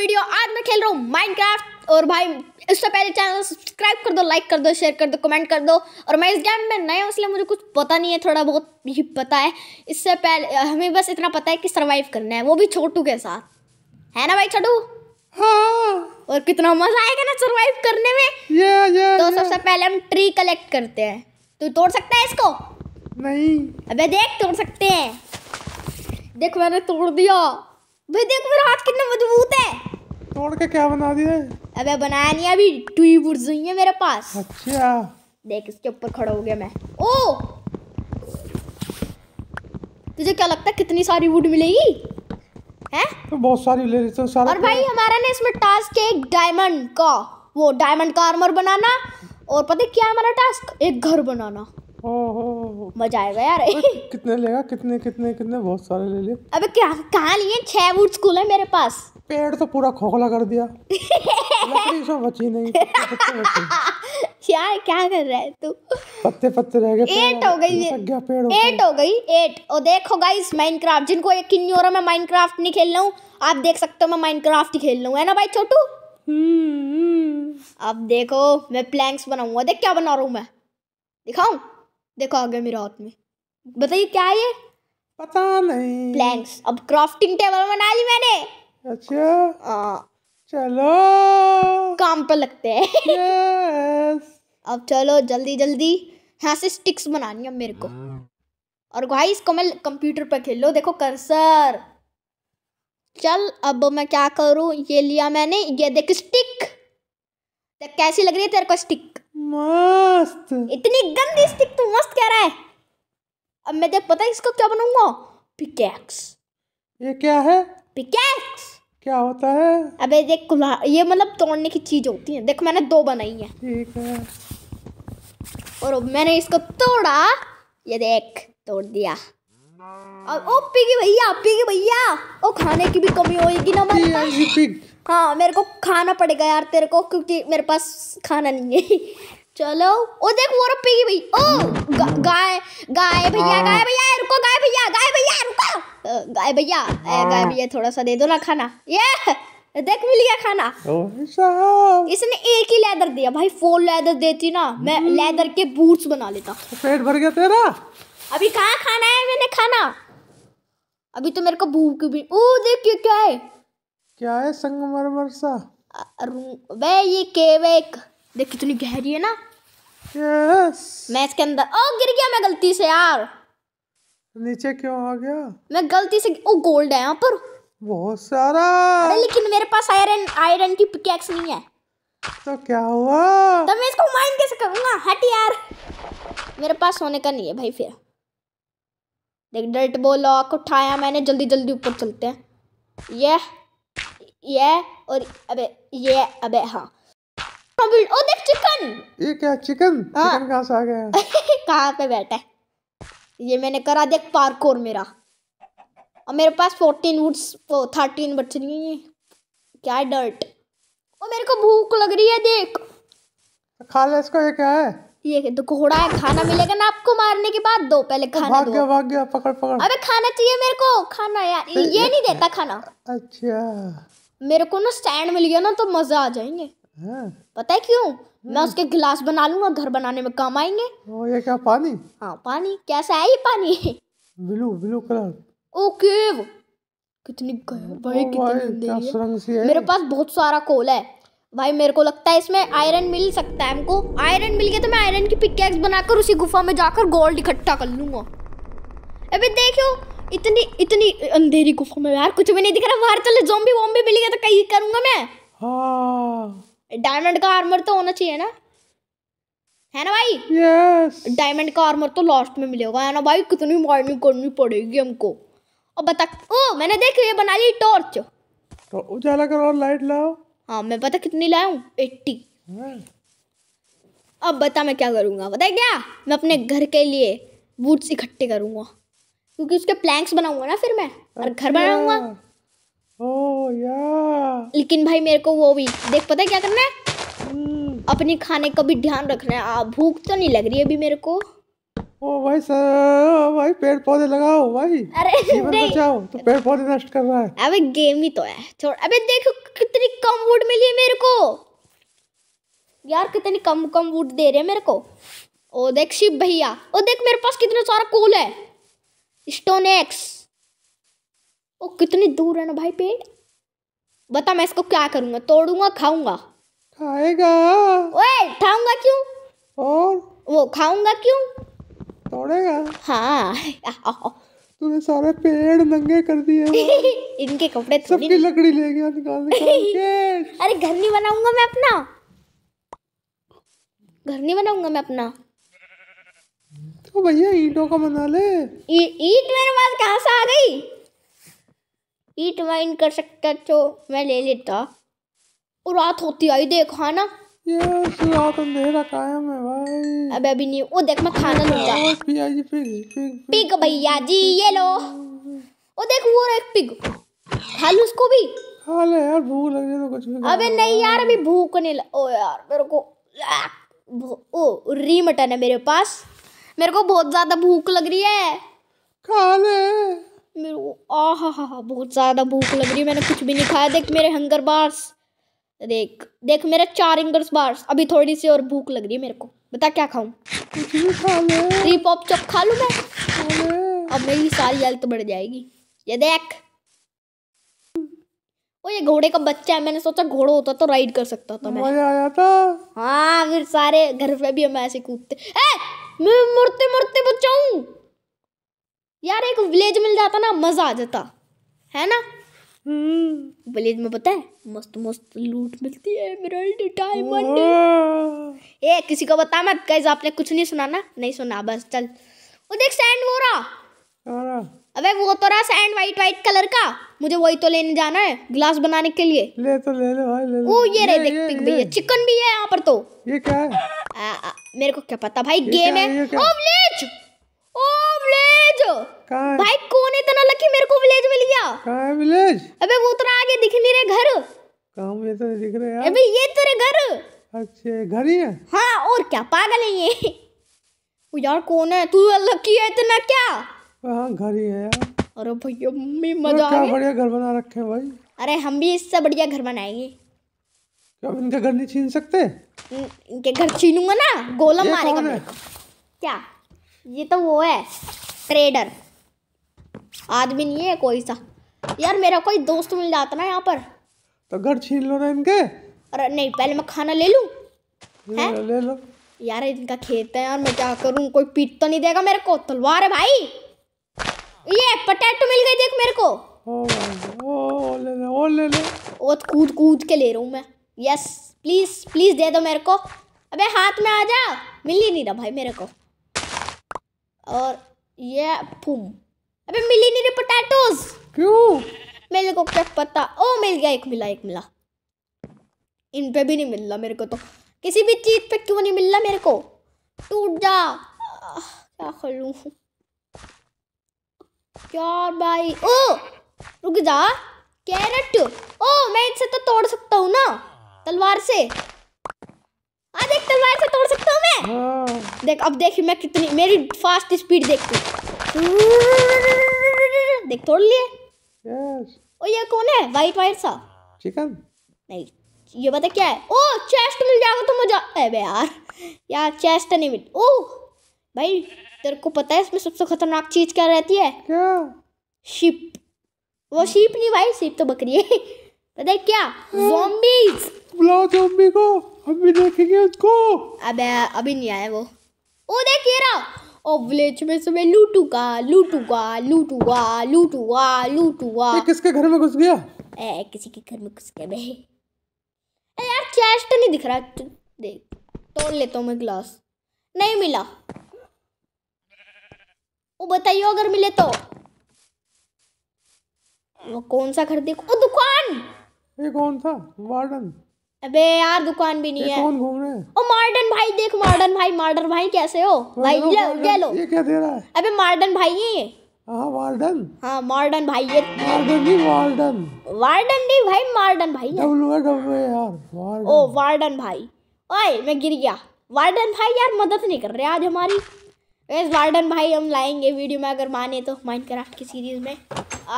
Video आज मैं खेल रहा हूँ माइनक्राफ्ट और भाई इससे पहले चैनल सब्सक्राइब कर दो लाइक कर दो शेयर कर दो कमेंट कर दो और मैं इस गेम में नया हूँ इसलिए मुझे कुछ पता नहीं है थोड़ा बहुत ही पता है इससे पहले हमें बस इतना पता है कि सर्वाइव करना है वो भी छोटू के साथ है ना भाई छोटू हाँ और कितना मजा आएगा ना सर्वाइव करने में ये, ये, तो सबसे पहले हम ट्री कलेक्ट करते हैं तू तोड़ सकता है इसको नहीं अबे देख तोड़ सकते हैं देख मैंने तोड़ दिया भाई देख मेरा हाथ कितना मजबूत है तोड़ के क्या बना दिया अबे बनाया नहीं अभी बुर्ज हुई है मेरे पास अच्छा देख इसके ऊपर खड़ा हो गया मैं ओ तुझे क्या लगता है कितनी सारी वुड मिलेगी है तो बहुत सारी ले रही सारा और भाई हमारा ना इसमें टास्क है एक डायमंड का वो डायमंड का आर्मर बनाना और पता है क्या हमारा टास्क एक घर बनाना मजा आएगा यार कितने लेगा कितने कितने कितने बहुत सारे ले लिए अबे क्या कहाँ लिए छह वुड स्कूल है मेरे पास पेड़ तो पूरा खोखला कर दिया लकड़ी सब बची नहीं यार क्या कर रहा है तू पत्ते पत्ते रह गए एट हो गई एट हो गई एट और देखो गाइस माइनक्राफ्ट जिनको यकीन नहीं हो रहा मैं माइनक्राफ्ट नहीं खेल रहा हूँ आप देख सकते हो मैं माइनक्राफ्ट ही खेल रहा हूँ है ना भाई छोटू हम्म, हम्म। अब देखो मैं प्लैंक्स बनाऊंगा देख क्या बना रहा हूँ मैं दिखाऊं देखो आ गया मेरा हाथ में बताइए क्या है ये पता नहीं प्लैंक्स अब क्राफ्टिंग टेबल बना ली मैंने अच्छा आ, चलो काम पर लगते हैं yes. अब चलो जल्दी जल्दी यहाँ से स्टिक्स बनानी है मेरे को और भाई इसको मैं कंप्यूटर पर खेल लो देखो कर्सर चल अब मैं क्या करूँ ये लिया मैंने ये देख स्टिक देख कैसी लग रही है तेरे को स्टिक मस्त इतनी गंदी मैं देख पता है इसको क्या बनाऊंगा पिकैक्स ये क्या है पिकैक्स क्या होता है अबे देख कुल्हा ये मतलब तोड़ने की चीज होती है देख मैंने दो बनाई है ठीक है और मैंने इसको तोड़ा ये देख तोड़ दिया और ओ पिगी भैया पिगी भैया ओ खाने की भी कमी होगी ना मेरे पास हाँ मेरे को खाना पड़ेगा यार तेरे को क्योंकि मेरे पास खाना नहीं है चलो ओ देख वो पी भाई ओ गाय गाय भैया हाँ। गाय भैया रुको गाय भैया गाय भैया रुको गाय भैया हाँ। गाय भैया थोड़ा सा दे दो ना खाना ये देख मिल गया खाना इसने एक ही लेदर दिया भाई फोर लेदर देती ना मैं हम्म। लेदर के बूट्स बना लेता तो पेट भर गया तेरा अभी कहाँ खाना है मैंने खाना अभी तो मेरे को भूख भी ओ देख क्या क्या है क्या है संगमरमर सा वे ये केवेक देख कितनी गहरी है ना यस मैं इसके अंदर ओ गिर गया मैं गलती से यार नीचे क्यों आ गया मैं गलती से ओ गोल्ड है यहाँ पर बहुत सारा अरे लेकिन मेरे पास आयरन आयरन की पिकैक्स नहीं है तो क्या हुआ तो मैं इसको माइंड कैसे करूंगा हट यार मेरे पास सोने का नहीं है भाई फिर देख डल्ट बो लॉक उठाया मैंने जल्दी जल्दी ऊपर चलते हैं ये ये और अबे ये अबे हाँ ओ देख चिकन ये क्या चिकन हाँ। चिकन कहाँ से आ गया कहाँ पे बैठा है ये मैंने करा देख पार्कोर मेरा और मेरे पास फोर्टीन वुड्स थर्टीन बच रही है क्या है डर्ट और मेरे को भूख लग रही है देख खा ले इसको ये क्या है ये तो घोड़ा है खाना मिलेगा ना आपको मारने के बाद दो पहले तो खाना भाग दो गया, भाग गया पकड़ पकड़ अबे खाना चाहिए मेरे को खाना यार ये, ये नहीं देता खाना अच्छा मेरे को ना स्टैंड मिल गया ना तो मजा आ जाएंगे हाँ। पता है क्यों मैं हाँ। उसके गिलास बना लूंगा घर बनाने में काम आएंगे ओ ये क्या पानी हाँ पानी कैसा है ये पानी ब्लू ब्लू कलर ओके कितनी भाई कितनी है मेरे पास बहुत सारा कोल है भाई मेरे को लगता है इसमें आयरन मिल सकता है हमको आयरन मिल गया तो मैं आयरन की पिकेक्स बनाकर उसी गुफा में जाकर गोल्ड इकट्ठा कर लूंगा अबे देखो इतनी इतनी अंधेरी गुफा में यार कुछ भी नहीं दिख रहा बाहर चले जोम्बी वोम्बी मिल गया तो कहीं करूंगा मैं हाँ डायमंड का आर्मर तो होना चाहिए ना है ना भाई yes. डायमंड का आर्मर तो लास्ट में मिलेगा है ना भाई कितनी माइनिंग करनी पड़ेगी हमको और बता ओ मैंने देख ये बना ली टॉर्च तो उजाला करो और लाइट लाओ हाँ मैं पता कितनी लाया हूँ एट्टी अब बता मैं क्या करूँगा बताए क्या मैं अपने घर के लिए बूट्स इकट्ठे करूँगा क्योंकि उसके प्लैंक्स बनाऊंगा ना फिर मैं और घर अच्छा। बनाऊंगा Oh, लेकिन भाई मेरे को वो भी देख पता है क्या करना है hmm. अपने खाने का भी ध्यान रखना है भूख तो नहीं लग रही अभी मेरे को ओ oh, भाई सर oh, भाई पेड़ पौधे लगाओ भाई अरे बचाओ तो पेड़ पौधे नष्ट कर रहा है अबे गेम ही तो है छोड़ अबे देखो कितनी कम वुड मिली है मेरे को यार कितनी कम कम वुड दे रहे हैं मेरे को ओ देख शिव भैया ओ देख मेरे पास कितना सारा कोल है स्टोन एक्स ओ कितने दूर है ना भाई पेड़ बता मैं इसको क्या करूंगा तोड़ूंगा खाऊंगा खाएगा ओए खाऊंगा क्यों और वो खाऊंगा क्यों तोड़ेगा हाँ तूने सारे पेड़ नंगे कर दिए इनके कपड़े सबकी लकड़ी ले गया निकाल निकाल अरे घर नहीं बनाऊंगा मैं अपना घर नहीं बनाऊंगा मैं अपना तो भैया ईंटों का बना ले ईंट मेरे पास कहाँ से आ गई ईट माइन कर सकते तो मैं ले लेता और रात होती आई देख हाँ है ना अभी नहीं वो देख मैं खाना लूंगा पिग भैया जी ये लो वो देख वो एक पिग खा लू उसको भी यार भूख लग रही तो कुछ भी अबे नहीं यार अभी भूख नहीं लग ओ यार मेरे को ओ री मटन है मेरे पास मेरे को बहुत ज्यादा भूख लग रही है खा ले मेरे को आ हा बहुत ज़्यादा भूख लग रही है मैंने कुछ भी नहीं खाया देख मेरे हंगर बार्स देख देख मेरे चार हंगर्स बार्स अभी थोड़ी सी और भूख लग रही है मेरे को बता क्या खाऊँ थ्री पॉप चॉप खा लूँ मैं अब मेरी सारी हेल्थ बढ़ जाएगी ये देख वो ये घोड़े का बच्चा है मैंने सोचा घोड़ा होता तो राइड कर सकता था मैं मजा आया था हाँ फिर सारे घर पे भी हम ऐसे कूदते मैं मुड़ते मुड़ते बचाऊं यार एक विलेज मिल जाता ना मज़ा आ जाता है ना विलेज हम्म। में पता है मस्त मस्त लूट मिलती है एमरल्ड डायमंड ए किसी को बता मत गाइस आपने कुछ नहीं सुना ना नहीं सुना बस चल वो देख सैंड वो रहा अबे वो तो रहा सैंड वाइट वाइट कलर का मुझे वही तो लेने जाना है ग्लास बनाने के लिए ले तो ले ले भाई ले ले ओ ये रहे देख पिक भैया चिकन भी है यहाँ पर तो ये क्या है आ, आ, मेरे को क्या पता भाई गेम है ओ विलेज विलेज भाई कौन इतना लकी मेरे को विलेज मिल गया कहां है विलेज अबे वो उतना आगे दिख नहीं रहे घर कहां ये तो दिख रहे यार अबे ये तेरे घर अच्छे घर ही है हाँ और क्या पागल है ये ओ यार कौन है तू लकी है इतना क्या हाँ घर ही है यार अरे भैया मम्मी मजा आ गया बढ़िया घर बना रखे भाई अरे हम भी इससे बढ़िया घर बनाएंगे क्या इनका घर नहीं छीन सकते इनके घर छीनूंगा ना गोला मारेगा क्या ये तो वो है ट्रेडर आदमी नहीं है कोई सा यार मेरा कोई दोस्त मिल जाता ना यहाँ पर तो घर छीन लो ना इनके अरे नहीं पहले मैं खाना ले लूँ ले लो यार इनका खेत है यार मैं क्या करूँ कोई पीट तो नहीं देगा मेरे को तलवार है भाई ये पटेटो मिल गई देख मेरे को ओ, ओ, ले ले, ओ ले ले ओ कूद कूद के ले रहा हूँ मैं यस प्लीज प्लीज दे दो मेरे को अबे हाथ में आ जा मिल ही नहीं रहा भाई मेरे को और ये पुम अबे मिली नहीं रे पोटैटोज क्यों मेरे को क्या पता ओ मिल गया एक मिला एक मिला इन पे भी नहीं मिल रहा मेरे को तो किसी भी चीज़ पे क्यों नहीं मिल रहा मेरे को टूट जा क्या करूं क्या भाई ओ रुक जा कैरेट ओ मैं इसे तो तोड़ सकता हूँ ना तलवार से तलवार से तोड़ सकता हूँ मैं हाँ। देख अब देखिए मैं कितनी मेरी फास्ट स्पीड देखती देख तोड़ लिए ओ ये कौन है वाइट वाइट सा चिकन नहीं ये बता क्या है ओ चेस्ट मिल जाएगा तो मजा अरे यार यार चेस्ट नहीं मिल ओ भाई तेरे को पता है इसमें सबसे खतरनाक चीज क्या रहती है क्या शिप वो शिप नहीं भाई शिप तो बकरी है पता है क्या जॉम्बीज हाँ। बुलाओ जॉम्बी को अभी देखेंगे उसको अबे अभी नहीं आया वो ओ देख ये रहा ओ विलेज में से मैं लूटूगा लूटूगा लूटूगा लूटूगा ये किसके घर में घुस गया ए, किसी के घर में घुस गया बे ए यार चेस्ट तो नहीं दिख रहा देख तोड़ लेता हूं मैं ग्लास नहीं मिला वो बताइयो अगर मिले तो वो कौन सा घर देखो ओ दुकान ये कौन था वार्डन अबे यार दुकान भी नहीं है कौन घूम रहे हैं ओ मार्डन भाई देख मार्डन भाई मार्डन भाई कैसे हो भाई ले लो ये ये क्या दे रहा है अबे मार्डन भाई है ये हाँ वार्डन हाँ मार्डन भाई ये मार्डन नहीं वार्डन वार्डन नहीं भाई मार्डन भाई है डब्ल्यू डब्ल्यू यार वार्डन ओ वार्डन भाई ओए मैं गिर गया वार्डन भाई यार मदद नहीं कर रहे आज हमारी वैस वार्डन भाई हम लाएंगे वीडियो में अगर माने तो माइनक्राफ्ट की सीरीज में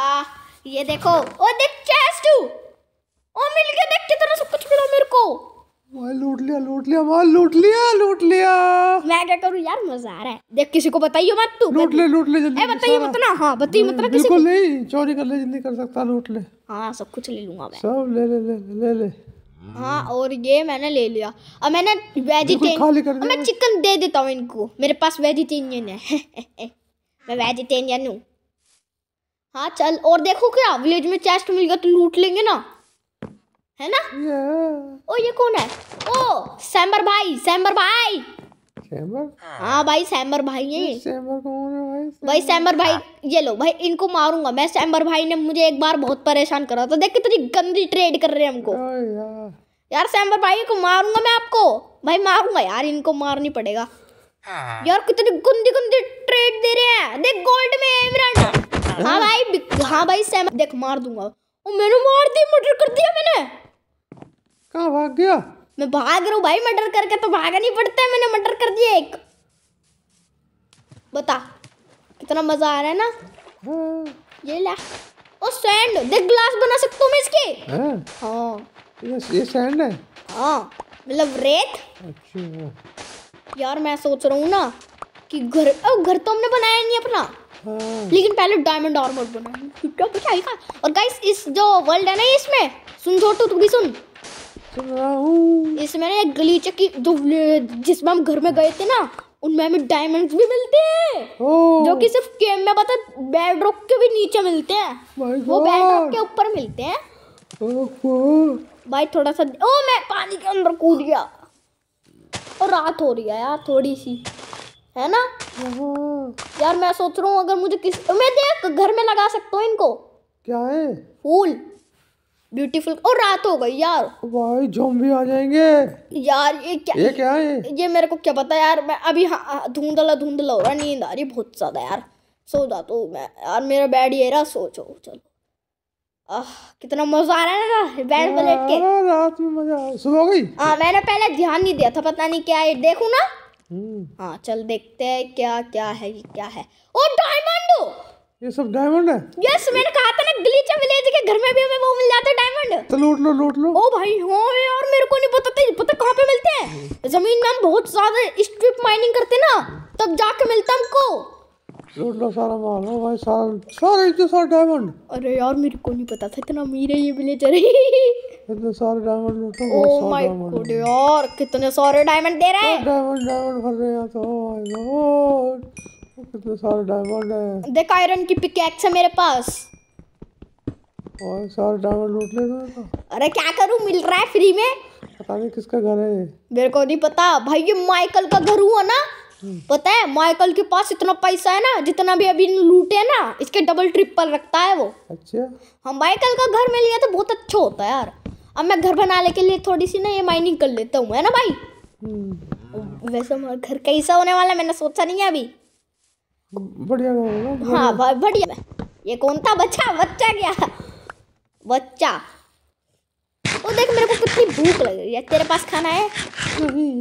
आ ये देखो ओ देख चेस्ट टू ओ मिल गया देख कितना सब कुछ मिला मेरे को वाह लूट लिया लूट लिया वाह लूट लिया लूट लिया मैं क्या करूं यार मजा आ रहा है देख किसी को बताइयो मत तू लूट ले लूट ले जल्दी ए बताइयो मत ना हां बताइयो मत मतलब ना किसी को नहीं चोरी कर ले जितनी कर सकता लूट ले हां सब कुछ ले लूंगा मैं सब ले ले ले ले ले हाँ और ये मैंने ले लिया अब मैंने वेजिटेरियन मैं चिकन दे देता हूँ इनको मेरे पास वेजिटेरियन है मैं वेजिटेरियन हूँ हाँ चल और देखो क्या विलेज में चेस्ट मिल गया तो लूट लेंगे ना है ना ओ ये कौन है ओ सैम्बर भाई सैम्बर भाई हाँ भाई सैम्बर भाई ये सैम्बर कौन है भाई सैम्बर भाई सैम्बर भाई ये लो भाई इनको मारूंगा मैं सैम्बर भाई ने मुझे एक बार बहुत परेशान करा था देख कितनी गंदी ट्रेड कर रहे हैं हमको यार, सैम्बर भाई को मारूंगा मैं आपको भाई मारूंगा यार इनको मारनी पड़ेगा हाँ। यार कितनी गंदी गंदी ट्रेड दे रहे हैं देख गोल्ड में हाँ।, हाँ भाई हाँ भाई सैम देख मार दूंगा मैंने मार दिया मर्डर कर दिया मैंने कहा भाग गया मैं भाग रहा हूँ भाई मर्डर करके तो भागा नहीं पड़ता है मैंने मर्डर कर दिया एक बता कितना मजा आ रहा है ना हाँ। ये ला ओ सैंड देख ग्लास बना सकता हूँ मैं इसके हाँ, हाँ। ये, ये सैंड है हाँ मतलब रेत अच्छा यार मैं सोच रहा हूँ ना कि घर ओ घर तो हमने बनाया नहीं अपना हाँ। लेकिन पहले डायमंड आर्मर बनाया और गाइस इस जो वर्ल्ड है ना इसमें सुन छोटू तू भी सुन जैसे मैंने एक गली चक्की जिसमें हम घर में गए थे ना उनमें हमें डायमंड्स भी मिलते हैं जो कि सिर्फ गेम में पता बेड रॉक के भी नीचे मिलते हैं वो बेड रॉक के ऊपर मिलते हैं भाई थोड़ा सा ओ मैं पानी के अंदर कूद गया और रात हो रही है यार थोड़ी सी है ना यार मैं सोच रहा हूँ अगर मुझे किस मैं देख घर में लगा सकता हूँ इनको क्या है फूल ब्यूटीफुल और रात हो गई यार भाई जोम्बी आ जाएंगे यार ये क्या ये क्या है ये मेरे को क्या पता यार मैं अभी हाँ धुंधला धुंधला हो रहा नींद आ रही बहुत ज़्यादा यार सो जा तो मैं यार मेरा बेड ये रहा सोचो चलो आह कितना मजा आ रहा है ना बेड पर लेट के हाँ, रात में मजा सुबह हो गई हां मैंने पहले ध्यान नहीं दिया था पता नहीं क्या है देखू ना हम्म। हाँ चल देखते हैं क्या क्या है ये क्या है ओ डायमंड ये सब डायमंड है यस मैंने कहा गलीचा विलेज के घर में भी हमें वो मिल जाता है डायमंड तो लूट लो लूट लो ओ भाई हो यार मेरे को नहीं पता था पता कहाँ पे मिलते हैं जमीन में हम बहुत ज्यादा स्ट्रिप माइनिंग करते ना तब जाके मिलता हमको लूट लो सारा माल ओ भाई सारा सारे इतने सारे डायमंड अरे यार मेरे को नहीं पता था इतना अमीर है ये विलेजर इतने सारे डायमंड लूटो ओ माय गॉड यार कितने सारे डायमंड दे रहे हैं डायमंड डायमंड भर रहे हैं तो ओ माय गॉड कितने सारे डायमंड है देख आयरन की पिकैक्स है मेरे पास लूट लेगा अरे क्या करूं मिल रहा है फ्री में पता नहीं किसका घर है मेरे को नहीं पता भाई ये माइकल का घर हुआ ना हम्म। पता है माइकल के पास इतना पैसा है ना जितना भी अभी लूटे ना इसके डबल ट्रिपल रखता है वो अच्छा हाँ माइकल का घर मिल गया तो बहुत अच्छा होता है यार अब मैं घर बनाने के लिए थोड़ी सी ना ये माइनिंग कर लेता हूँ है ना भाई हम्म। वैसे हमारा घर कैसा होने वाला मैंने सोचा नहीं है अभी बढ़िया हाँ बढ़िया ये कौन था बच्चा बच्चा क्या बच्चा ओ देख मेरे को कितनी भूख लग रही है तेरे पास खाना है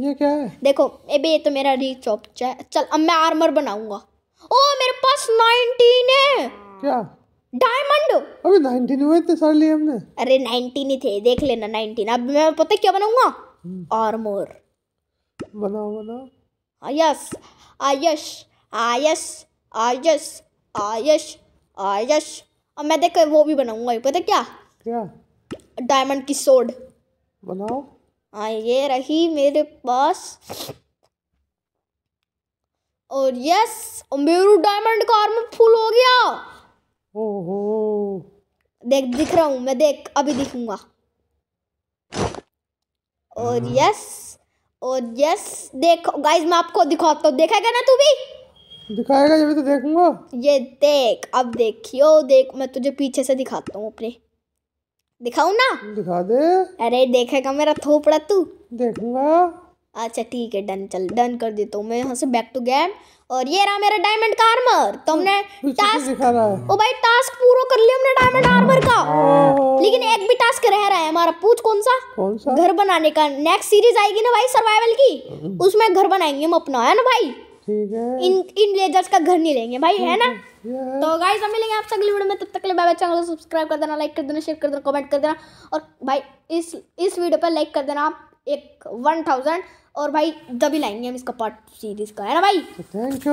ये क्या है देखो एबे ये तो मेरा रीचॉप है चल अब मैं आर्मर बनाऊंगा ओ मेरे पास 19 है क्या डायमंड अबे 19 हुए थे सारे लिए हमने अरे 19 ही थे देख लेना 19 अब मैं पता क्या बनाऊंगा आर्मर हम्म। बनाओ बनाओ आयस आयस आयस आयश, आयश, आयश, आयस अब मैं देख वो भी बनाऊंगा पता क्या क्या डायमंड की सोड बनाओ हाँ ये रही मेरे पास और यस मेरू डायमंड का आर्मर फुल हो गया ओहो देख दिख रहा हूँ मैं देख अभी दिखूंगा और यस हाँ। और यस देख गाइस मैं आपको दिखाता हूँ देखा क्या ना तू भी दिखाएगा जब तो देखूंगा ये देख अब देखियो देख मैं तुझे पीछे से दिखाता हूँ अपने दिखाऊ ना दिखा दे अरे देखेगा मेरा थोपड़ा तू देखूंगा अच्छा ठीक है डन चल डन कर देता हूँ मैं यहाँ से बैक टू गेम और ये रहा मेरा डायमंड का आर्मर तो हमने टास्क ओ भाई टास्क पूरा कर लिया हमने डायमंड आर्मर का लेकिन एक भी टास्क रह रहा है हमारा पूछ कौन सा कौन सा घर बनाने का नेक्स्ट सीरीज आएगी ना भाई सर्वाइवल की हम्म। उसमें घर बनाएंगे हम अपना है ना भाई इन इन लेजर्स का घर नहीं लेंगे भाई है ना तो गाइस हम मिलेंगे आपसे अगली वीडियो में तब तक बाय बाय चैनल को सब्सक्राइब कर देना लाइक कर देना शेयर कर देना कमेंट कर देना और भाई इस इस वीडियो पर लाइक कर देना आप एक वन थाउजेंड और भाई जब ही लाएंगे हम इसका पार्ट सीरीज का है ना भाई थैंक यू